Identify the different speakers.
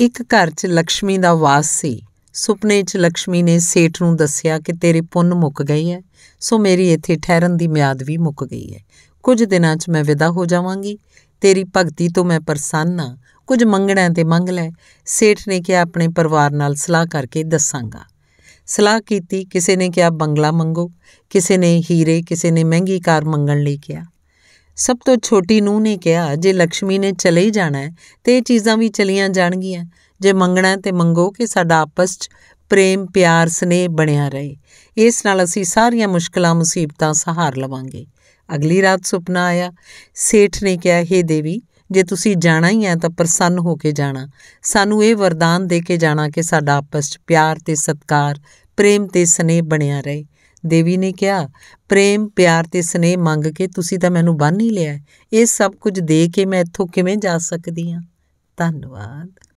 Speaker 1: ਇੱਕ ਘਰ 'ਚ ਲక్ష్ਮੀ ਦਾ ਵਾਸ ਸੀ ਸੁਪਨੇ 'ਚ ਲక్ష్ਮੀ ਨੇ ਸੇਠ ਨੂੰ ਦੱਸਿਆ ਕਿ ਤੇਰੇ ਪੁੰਨ ਮੁੱਕ ਗਏ ਐ ਸੋ ਮੇਰੀ ਇੱਥੇ ਠਹਿਰਨ ਦੀ ਮਿਆਦ ਵੀ ਮੁੱਕ ਗਈ ਹੈ ਕੁਝ ਦਿਨਾਂ 'ਚ ਮੈਂ ਵਿਦਾ ਹੋ ਜਾਵਾਂਗੀ ਤੇਰੀ ਭਗਤੀ ਤੋਂ ਮੈਂ ਪ੍ਰਸੰਨ ਆ ਕੁਝ ਮੰਗਣਾ ਤੇ ਮੰਗ ਲੈ ਸੇਠ ਨੇ ਕਿਹਾ ਆਪਣੇ ਪਰਿਵਾਰ ਨਾਲ ਸਲਾਹ ਕਰਕੇ ਦੱਸਾਂਗਾ ਸਲਾਹ ਕੀਤੀ ਕਿਸੇ ਨੇ ਕਿਹਾ ਬੰਗਲਾ ਮੰਗੋ ਕਿਸੇ ਨੇ ਹੀਰੇ ਕਿਸੇ ਨੇ ਮਹਿੰਗੀ ਕਾਰ ਮੰਗਣ ਲਈ ਕਿਹਾ ਸਭ ਤੋਂ ਛੋਟੀ ਨੂੰ ਨੇ ਕਿਹਾ ਜੇ ਲక్ష్ਮੀ ਨੇ ਚਲੇ ਹੀ ਜਾਣਾ ਹੈ ਤੇ ਇਹ ਚੀਜ਼ਾਂ ਵੀ ਚਲੀਆਂ ਜਾਣਗੀਆਂ ਜੇ ਮੰਗਣਾ ਤੇ ਮੰਗੋ ਕਿ ਸਾਡਾ ਆਪਸ 'ਚ ਪ੍ਰੇਮ ਪਿਆਰ ਸਨੇਹ ਬਣਿਆ ਰਹੇ ਇਸ ਨਾਲ ਅਸੀਂ ਸਾਰੀਆਂ ਮੁਸ਼ਕਲਾਂ ਮੁਸੀਬਤਾਂ ਸਹਾਰ ਲਵਾਂਗੇ ਅਗਲੀ ਰਾਤ ਸੁਪਨਾ ਆਇਆ ਸੇਠ ਨੇ ਕਿਹਾ हे ਦੇਵੀ ਜੇ ਤੁਸੀਂ ਜਾਣਾ ਹੀ ਹੈ ਤਾਂ ਪ੍ਰਸੰਨ ਹੋ ਕੇ ਜਾਣਾ ਸਾਨੂੰ ਇਹ ਵਰਦਾਨ ਦੇ ਕੇ ਜਾਣਾ ਕਿ ਸਾਡਾ ਆਪਸ 'ਚ ਪਿਆਰ ਤੇ ਸਤਕਾਰ ਪ੍ਰੇਮ ਤੇ ਸਨੇਹ ਬਣਿਆ ਰਹੇ ਦੇਵੀ ਨੇ ਕਿਹਾ ਪ੍ਰੇਮ ਪਿਆਰ ਤੇ ਸਨੇਹ ਮੰਗ ਕੇ ਤੁਸੀਂ ਤਾਂ ਮੈਨੂੰ ਬੰਨ ਹੀ ਲਿਆ ਇਹ ਸਭ ਕੁਝ ਦੇ ਕੇ ਮੈਂ ਇੱਥੋਂ ਕਿਵੇਂ ਜਾ ਸਕਦੀ ਹਾਂ ਧੰਨਵਾਦ